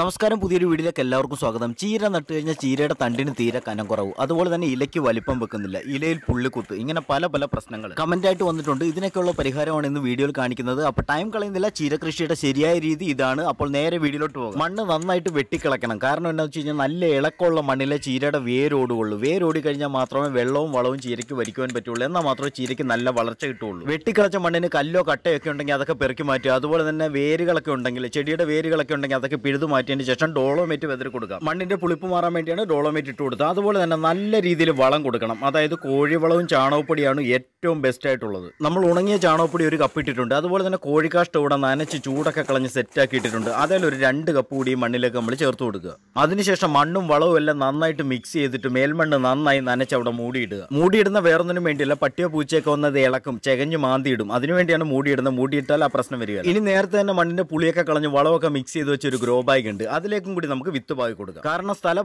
നമസ്കാരം പുതിയൊരു വീഡിയോയിലേക്ക് എല്ലാവർക്കും സ്വാഗതം ചീര നട്ട് കഴിഞ്ഞാൽ ചീരയുടെ തണ്ടിന് തീരെ കനം കുറവ് അതുപോലെ തന്നെ ഇലയ്ക്ക് വലിപ്പം വെക്കുന്നില്ല ഇലയിൽ പുള്ളിക്കുത്ത് ഇങ്ങനെ പല പല പ്രശ്നങ്ങൾ ആയിട്ട് വന്നിട്ടുണ്ട് ഇതിനൊക്കെയുള്ള പരിഹാരമാണ് ഇന്ന് വീഡിയോയിൽ കാണിക്കുന്നത് അപ്പോൾ ടൈം കളയുന്നില്ല ചീര കൃഷിയുടെ ശരിയായ രീതി ഇതാണ് അപ്പോൾ നേരെ വീടിലോട്ട് പോകും മണ്ണ് നന്നായിട്ട് വെട്ടിക്കിളക്കണം കാരണം എന്താണെന്ന് വെച്ച് കഴിഞ്ഞാൽ നല്ല ഇളക്കമുള്ള മണ്ണിലെ ചീരയുടെ വേരോടുകൊള്ളൂ വേരോടി കഴിഞ്ഞാൽ മാത്രമേ വെള്ളവും വളവും ചീരയ്ക്ക് വരിക്കുവാൻ പറ്റുള്ളൂ എന്നാൽ മാത്രമേ ചീരയ്ക്ക് നല്ല വളർച്ച കിട്ടുള്ളൂ വെട്ടിക്കിളച്ച മണ്ണിന് കല്ലോ കട്ടയൊക്കെ ഉണ്ടെങ്കിൽ അതൊക്കെ പെറുക്കി മാറ്റുക അതുപോലെ തന്നെ വേരുകളൊക്കെ ഉണ്ടെങ്കിൽ ചെടിയുടെ വേരുകളൊക്കെ ഉണ്ടെങ്കിൽ അതൊക്കെ പിഴുതു മാറ്റിയതിന് ശേഷം ഡോളോമേറ്റ് വെതിരി കൊടുക്കുക മണ്ണിൻ്റെ പുളിപ്പ് മാറാൻ വേണ്ടിയാണ് ഡോളോമേറ്റ് ഇട്ട് കൊടുത്തത് അതുപോലെ തന്നെ നല്ല രീതിയിൽ വളം കൊടുക്കണം അതായത് കോഴിവളവും ചാണകപ്പൊടിയാണ് ഏറ്റവും ബെസ്റ്റ് ആയിട്ടുള്ളത് നമ്മൾ ഉണങ്ങിയ ചാണകപ്പൊടി ഒരു കപ്പ് ഇട്ടിട്ടുണ്ട് അതുപോലെ തന്നെ കോഴിക്കാഷ്ട കൂടെ നനച്ച് ചൂടൊക്കെ കളഞ്ഞ് സെറ്റാക്കി ഇട്ടിട്ടുണ്ട് അതായത് ഒരു രണ്ട് കപ്പ് കൂടി മണ്ണിലേക്ക് നമ്മൾ ചേർത്ത് കൊടുക്കുക അതിനുശേഷം മണ്ണും വളവും എല്ലാം നന്നായിട്ട് മിക്സ് ചെയ്തിട്ട് മേൽമണ്ണ് നന്നായി നനച്ച് അവിടെ മൂടിയിടുക മൂടിയിടുന്ന വേറൊന്നിനും വേണ്ടിയല്ല പട്ടിയോ പൂച്ചയൊക്കെ വന്നത് ഇളക്കും ചെകഞ്ഞ് മാന്തിയിടും അതിനുവേണ്ടിയാണ് മൂടിയിടുന്നത് മൂടിയിട്ടാൽ ആ പ്രശ്നം വരിക ഇനി നേരത്തെ തന്നെ മണ്ണിന്റെ പുളിയൊക്കെ കളഞ്ഞ് വളമൊക്കെ മിക്സ് ചെയ്ത് വെച്ചൊരു ഗ്രോ ബാഗ് ഉണ്ട് അതിലേക്കും കൂടി നമുക്ക് വിത്ത് പാകി കൊടുക്കാം കാരണം സ്ഥല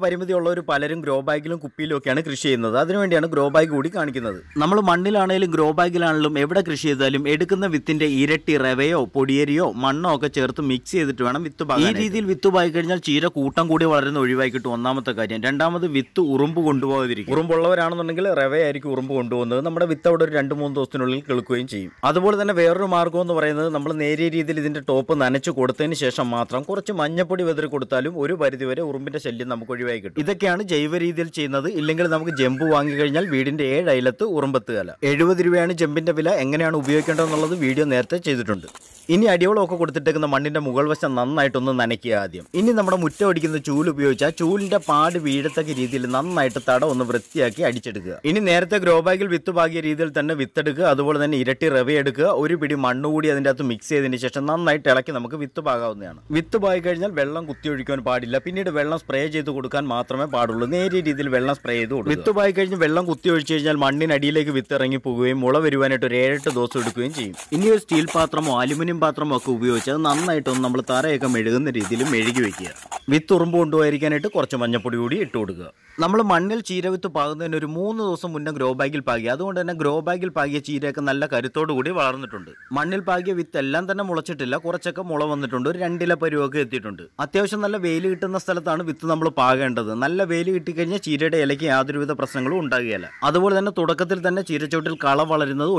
ഒരു പലരും ഗ്രോ ബാഗിലും കുപ്പിയിലും ഒക്കെയാണ് കൃഷി ചെയ്യുന്നത് അതിനുവേണ്ടിയാണ് ഗ്രോ ബാഗ് കൂടി കാണിക്കുന്നത് നമ്മൾ മണ്ണിലാണെങ്കിലും ഗ്രോ ബാഗിലാണെങ്കിലും എവിടെ കൃഷി ചെയ്താലും എടുക്കുന്ന വിത്തിന്റെ ഇരട്ടി റവയോ പൊടിയരിയോ മണ്ണോ ഒക്കെ ചേർത്ത് മിക്സ് ചെയ്തിട്ട് വേണം വിത്ത് ഈ രീതിയിൽ വിത്ത് പാകി കഴിഞ്ഞാൽ ചീര കൂട്ടം കൂടി വളരുന്ന ഒഴിവാക്കി കിട്ടും ഒന്നാമത്തെ കാര്യം രണ്ടാമത് വിത്ത് ഉറുമ്പ് കൊണ്ടുപോകാതിരിക്കും ഉറുമ്പുള്ളവരാണെന്നുണ്ടെങ്കിൽ റവയായിരിക്കും ഉറുമ്പ് കൊണ്ടുപോകുന്നത് നമ്മുടെ വിത്ത് അവിടെ ഒരു രണ്ട് മൂന്ന് ദിവസത്തിനുള്ളിൽ കിളുക്കുകയും ചെയ്യും അതുപോലെ തന്നെ വേറൊരു മാർഗം എന്ന് പറയുന്നത് നമ്മൾ നേരിയ രീതിയിൽ ഇതിന്റെ ടോപ്പ് നനച്ചു കൊടുത്തതിന് ശേഷം മാത്രം കുറച്ച് മഞ്ഞപ്പൊടി തോതിൽ കൊടുത്താലും ഒരു പരിധിവരെ ഉറുമ്പിന്റെ ശല്യം നമുക്ക് ഒഴിവായി കിട്ടും ഇതൊക്കെയാണ് ജൈവ രീതിയിൽ ചെയ്യുന്നത് ഇല്ലെങ്കിൽ നമുക്ക് ജമ്പ് വാങ്ങിക്കഴിഞ്ഞാൽ വീടിന്റെ ഏഴ് അയലത്ത് ഉറുമ്പത്തുകല എഴുപത് രൂപയാണ് ജമ്പിന്റെ വില എങ്ങനെയാണ് ഉപയോഗിക്കേണ്ടതെന്നുള്ളത് വീഡിയോ നേരത്തെ ചെയ്തിട്ടുണ്ട് ഇനി അടിയോളമൊക്കെ കൊടുത്തിട്ടേക്കുന്ന മണ്ണിൻ്റെ മുകൾ വശം നന്നായിട്ടൊന്ന് നനയ്ക്കുക ആദ്യം ഇനി നമ്മുടെ മുറ്റം അടിക്കുന്ന ചൂൽ ഉപയോഗിച്ചാൽ ചൂലിൻ്റെ പാട് വീഴത്തക്ക രീതിയിൽ നന്നായിട്ട് തടം ഒന്ന് വൃത്തിയാക്കി അടിച്ചെടുക്കുക ഇനി നേരത്തെ ഗ്രോ ബാഗിൽ വിത്ത് പാകിയ രീതിയിൽ തന്നെ വിത്തെടുക്കുക അതുപോലെ തന്നെ ഇരട്ടി റവ എടുക്കുക ഒരു പിടി മണ്ണ് കൂടി അതിൻ്റെ അകത്ത് മിക്സ് ചെയ്തതിന് ശേഷം നന്നായിട്ട് ഇളക്കി നമുക്ക് വിത്ത് പാകാവുന്നതാണ് വിത്ത് പാകി കഴിഞ്ഞാൽ വെള്ളം കുത്തി ഒഴിക്കാൻ പാടില്ല പിന്നീട് വെള്ളം സ്പ്രേ ചെയ്ത് കൊടുക്കാൻ മാത്രമേ പാടുള്ളൂ നേരിയ രീതിയിൽ വെള്ളം സ്പ്രേ ചെയ്ത് കൊടുക്കും വിത്ത് പായി കഴിഞ്ഞ് വെള്ളം കുത്തി ഒഴിച്ചു കഴിഞ്ഞാൽ മണ്ണിനടിയിലേക്ക് വിത്ത് ഇറങ്ങി പോകുകയും മുള വരുവാനായിട്ട് ഒരു ഏഴെട്ട് ദിവസം എടുക്കുകയും ചെയ്യും ഇനി ഒരു സ്റ്റീൽ പാത്രമോ അലുമിനിയം ഒക്കെ ഉപയോഗിച്ച് അത് നന്നായിട്ടൊന്ന് നമ്മൾ തറയൊക്കെ മെഴുകുന്ന രീതിയിൽ മെഴുകി വയ്ക്കുക വിത്ത് ഉറുമ്പ് കൊണ്ടുപോയിരിക്കാനായിട്ട് കുറച്ച് മഞ്ഞപ്പൊടി കൂടി ഇട്ട് കൊടുക്കുക നമ്മൾ മണ്ണിൽ ചീര വിത്ത് പാകുന്നതിന് ഒരു മൂന്ന് ദിവസം മുന്നേ ഗ്രോ ബാഗിൽ പാകി അതുകൊണ്ട് തന്നെ ഗ്രോ ബാഗിൽ പാകിയ ചീരയൊക്കെ നല്ല കരുത്തോടു കൂടി വളർന്നിട്ടുണ്ട് മണ്ണിൽ പാകിയ വിത്ത് എല്ലാം തന്നെ മുളച്ചിട്ടില്ല കുറച്ചൊക്കെ മുള വന്നിട്ടുണ്ട് ഒരു രണ്ടില പരുവൊക്കെ എത്തിയിട്ടുണ്ട് അത്യാവശ്യം നല്ല വെയിൽ കിട്ടുന്ന സ്ഥലത്താണ് വിത്ത് നമ്മൾ പാകേണ്ടത് നല്ല വെയിൽ കിട്ടിക്കഴിഞ്ഞാൽ ചീരയുടെ ഇലയ്ക്ക് യാതൊരുവിധ പ്രശ്നങ്ങളും ഉണ്ടാകുകയില്ല അതുപോലെ തന്നെ തുടക്കത്തിൽ തന്നെ ചീരച്ചോട്ടിൽ കള വളരുന്നത്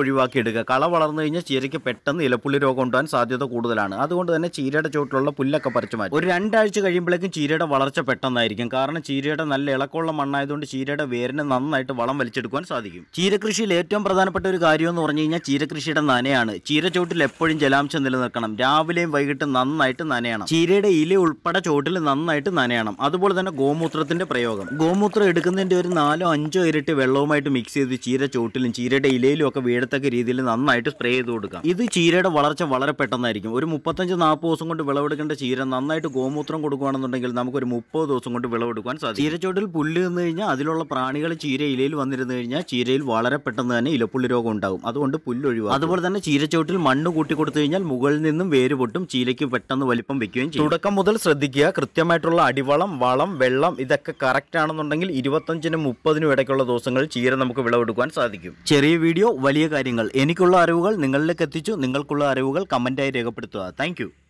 എടുക്കുക കള വളർന്നു കഴിഞ്ഞാൽ ചീരയ്ക്ക് പെട്ടെന്ന് ഇലപ്പുള്ളി രോഗം ഉണ്ടാകാൻ സാധ്യത കൂടുതലാണ് അതുകൊണ്ട് തന്നെ ചീരയുടെ ചോട്ടിലുള്ള പുല്ലൊക്കെ പറിച്ചു മാറ്റി ഒരു രണ്ടാഴ്ച കഴിയുമ്പോൾ അപ്പോഴേക്കും ചീരയുടെ വളർച്ച പെട്ടെന്നായിരിക്കും കാരണം ചീരയുടെ നല്ല ഇളക്കമുള്ള മണ്ണായതുകൊണ്ട് ചീരയുടെ വേരിനെ നന്നായിട്ട് വളം വലിച്ചെടുക്കുവാൻ സാധിക്കും ചീരകൃഷിയിൽ ഏറ്റവും പ്രധാനപ്പെട്ട ഒരു കാര്യം എന്ന് പറഞ്ഞു കഴിഞ്ഞാൽ ചീരകൃഷിയുടെ നനയാണ് ചീരച്ചോട്ടിൽ എപ്പോഴും ജലാംശം നിലനിൽക്കണം രാവിലെയും വൈകിട്ടും നന്നായിട്ട് നനയണം ചീരയുടെ ഇല ഉൾപ്പെടെ ചോട്ടിൽ നന്നായിട്ട് നനയണം അതുപോലെ തന്നെ ഗോമൂത്രത്തിന്റെ പ്രയോഗം ഗോമൂത്രം എടുക്കുന്നതിന്റെ ഒരു നാലോ അഞ്ചോ ഇരട്ടി വെള്ളവുമായിട്ട് മിക്സ് ചെയ്ത് ചീര ചോട്ടിലും ചീരയുടെ ഇലയിലും ഒക്കെ വീഴത്തക്ക രീതിയിൽ നന്നായിട്ട് സ്പ്രേ ചെയ്ത് കൊടുക്കാം ഇത് ചീരയുടെ വളർച്ച വളരെ പെട്ടെന്നായിരിക്കും ഒരു മുപ്പത്തഞ്ച് നാൽപ്പത് ദിവസം കൊണ്ട് വിളവെടുക്കേണ്ട ചീര നന്നായിട്ട് ഗോമൂത്രം കൊടുക്കുകയാണെന്ന് എന്നുണ്ടെങ്കിൽ നമുക്കൊരു മുപ്പത് ദിവസം കൊണ്ട് വിളവെടുക്കാൻ സാധിക്കും ചീരച്ചോട്ടിൽ പുല്ല് നിന്ന് കഴിഞ്ഞാൽ അതിലുള്ള പ്രാണികൾ ചീര ഇലയിൽ വന്നിരുന്നു കഴിഞ്ഞാൽ ചീരയിൽ വളരെ പെട്ടെന്ന് തന്നെ ഇലപ്പുള്ളി രോഗം ഉണ്ടാകും അതുകൊണ്ട് പുല്ലൊഴിവാ അതുപോലെ തന്നെ ചീരച്ചോട്ടിൽ മണ്ണ് കൂട്ടി കൊടുത്തു കഴിഞ്ഞാൽ മുകളിൽ നിന്നും വേര് പൊട്ടും ചീരയ്ക്ക് പെട്ടെന്ന് വലിപ്പം വെക്കുകയും ചെയ്യും തുടക്കം മുതൽ ശ്രദ്ധിക്കുക കൃത്യമായിട്ടുള്ള അടിവളം വളം വെള്ളം ഇതൊക്കെ കറക്റ്റ് ആണെന്നുണ്ടെങ്കിൽ ഇരുപത്തഞ്ചിനും മുപ്പതിനും ഇടയ്ക്കുള്ള ദിവസങ്ങളിൽ ചീര നമുക്ക് വിളവെടുക്കാൻ സാധിക്കും ചെറിയ വീഡിയോ വലിയ കാര്യങ്ങൾ എനിക്കുള്ള അറിവുകൾ നിങ്ങളിലേക്ക് എത്തിച്ചു നിങ്ങൾക്കുള്ള അറിവുകൾ കമന്റായി രേഖപ്പെടുത്തുക താങ്ക്